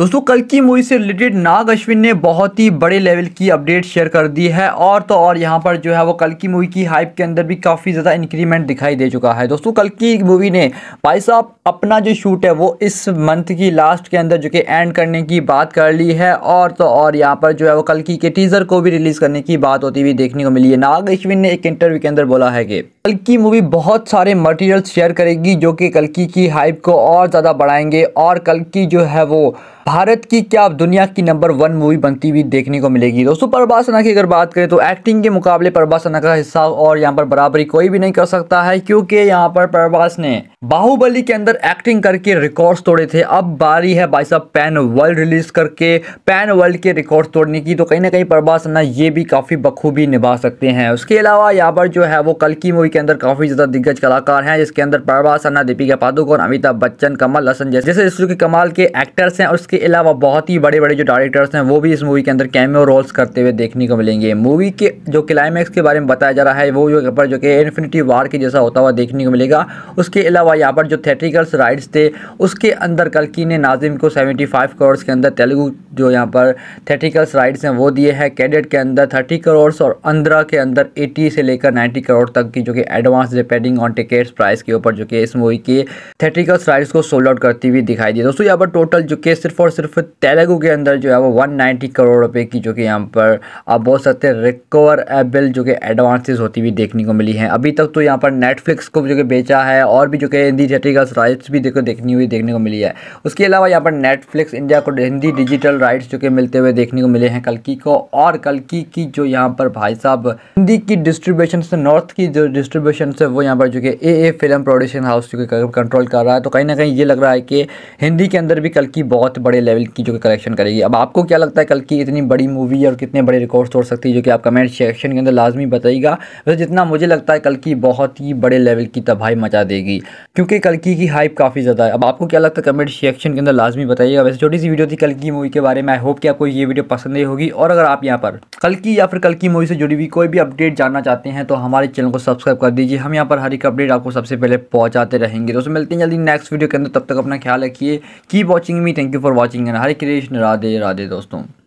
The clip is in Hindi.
दोस्तों कल की मूवी से रिलेटेड नाग अश्विन ने बहुत ही बड़े लेवल की अपडेट शेयर कर दी है और तो और यहाँ पर जो है वो कल की मूवी की हाइप के अंदर भी काफ़ी ज़्यादा इंक्रीमेंट दिखाई दे चुका है दोस्तों कल की मूवी ने भाई साहब अपना जो शूट है वो इस मंथ की लास्ट के अंदर जो कि एंड करने की बात कर ली है और तो और यहाँ पर जो है वो कल की के टीज़र को भी रिलीज़ करने की बात होती हुई देखने को मिली है नाग अश्विन ने एक इंटरव्यू के अंदर बोला है कि कल की मूवी बहुत सारे मटेरियल शेयर करेगी जो कि कल की, हाइप को और ज़्यादा बढ़ाएंगे और कल की जो है वो भारत की क्या दुनिया की नंबर वन मूवी बनती हुई देखने को मिलेगी दोस्तों प्रभास सना की अगर बात करें तो एक्टिंग के मुकाबले प्रभास सना का हिस्सा और यहाँ पर बराबरी कोई भी नहीं कर सकता है क्योंकि यहाँ पर प्रभास ने बाहुबली के अंदर एक्टिंग करके रिकॉर्ड्स तोड़े थे अब बारी है भाई साहब पैन वर्ल्ड रिलीज करके पैन वर्ल्ड के रिकॉर्ड तोड़ने की तो कहीं ना कहीं प्रभास अन्ना ये भी काफ़ी बखूबी निभा सकते हैं उसके अलावा यहाँ पर जो है वो कल की मूवी के अंदर काफ़ी ज़्यादा दिग्गज कलाकार हैं जिसके अंदर प्रभास अन्ना दीपिका पादुकोण अमिताभ बच्चन कमल हसन जैसे जैसे के कमाल के एक्टर्स हैं और उसके अलावा बहुत ही बड़े बड़े जो डायरेक्टर्स हैं वो भी इस मूवी के अंदर कैमियो रोल्स करते हुए देखने को मिलेंगे मूवी के जो क्लाइमैक्स के बारे में बताया जा रहा है वो जो पर जो कि इन्फिनिटी वार के जैसा होता हुआ देखने को मिलेगा उसके अलावा अलावा यहाँ पर जो थिएट्रिकल्स राइट्स थे उसके अंदर कल्कि ने नाजिम को 75 करोड़ के अंदर तेलुगू जो यहाँ पर थिएट्रिकल्स राइट्स हैं वो दिए हैं कैडेट के अंदर 30 करोड़ और अंद्रा के अंदर 80 से लेकर 90 करोड़ तक की जो कि advance depending on tickets price के ऊपर जो कि इस मूवी के थिएट्रिकल्स राइट्स को सोल्ड आउट करती हुई दिखाई दी दोस्तों यहाँ पर टोटल जो कि सिर्फ और सिर्फ तेलुगु के अंदर जो है वो वन करोड़ रुपये की जो कि यहाँ पर आप बोल सकते हैं रिकवर एबल जो कि एडवांसिस होती हुई देखने को मिली है अभी तक तो यहाँ पर नेटफ्लिक्स को जो कि बेचा है और भी जो कि पे हिंदी थिएट्रिकल्स राइट्स भी देखो देखनी हुई देखने को मिली है उसके अलावा यहाँ पर नेटफ्लिक्स इंडिया को हिंदी डिजिटल राइट्स जो कि मिलते हुए देखने को मिले हैं कलकी को और कलकी की जो यहाँ पर भाई साहब हिंदी की डिस्ट्रीब्यूशन से नॉर्थ की जो डिस्ट्रीब्यूशन से वो यहाँ पर जो कि A A film production house जो कि कंट्रोल कर रहा है तो कहीं ना कहीं ये लग रहा है कि हिंदी के अंदर भी कलकी बहुत बड़े लेवल की जो कि कलेक्शन करेगी अब आपको क्या लगता है कलकी इतनी बड़ी मूवी और कितने बड़े रिकॉर्ड तोड़ सकती है जो कि आप कमेंट सेक्शन के अंदर लाजमी बताइएगा वैसे जितना मुझे लगता है कल की बहुत ही बड़े लेवल की तबाही मचा देगी क्योंकि कल की की हाइप काफ़ी ज़्यादा है अब आपको क्या लगता है कमेंट सेक्शन के अंदर लाजमी बताइएगा वैसे छोटी सी वीडियो थी कल की मूवी के बारे में आई होप कि आपको ये वीडियो पसंद नहीं होगी और अगर आप यहाँ पर कल की या फिर कल की मूवी से जुड़ी हुई कोई भी अपडेट जानना चाहते हैं तो हमारे चैनल को सब्सक्राइब कर दीजिए हम यहाँ पर हर एक अपडेट आपको सबसे पहले पहुँचाते रहेंगे दोस्तों मिलते हैं जल्दी नेक्स्ट वीडियो के अंदर तब तक अपना ख्याल रखिए keep watching me thank you for watching and Hare Krishna Radhe Radhe दोस्तों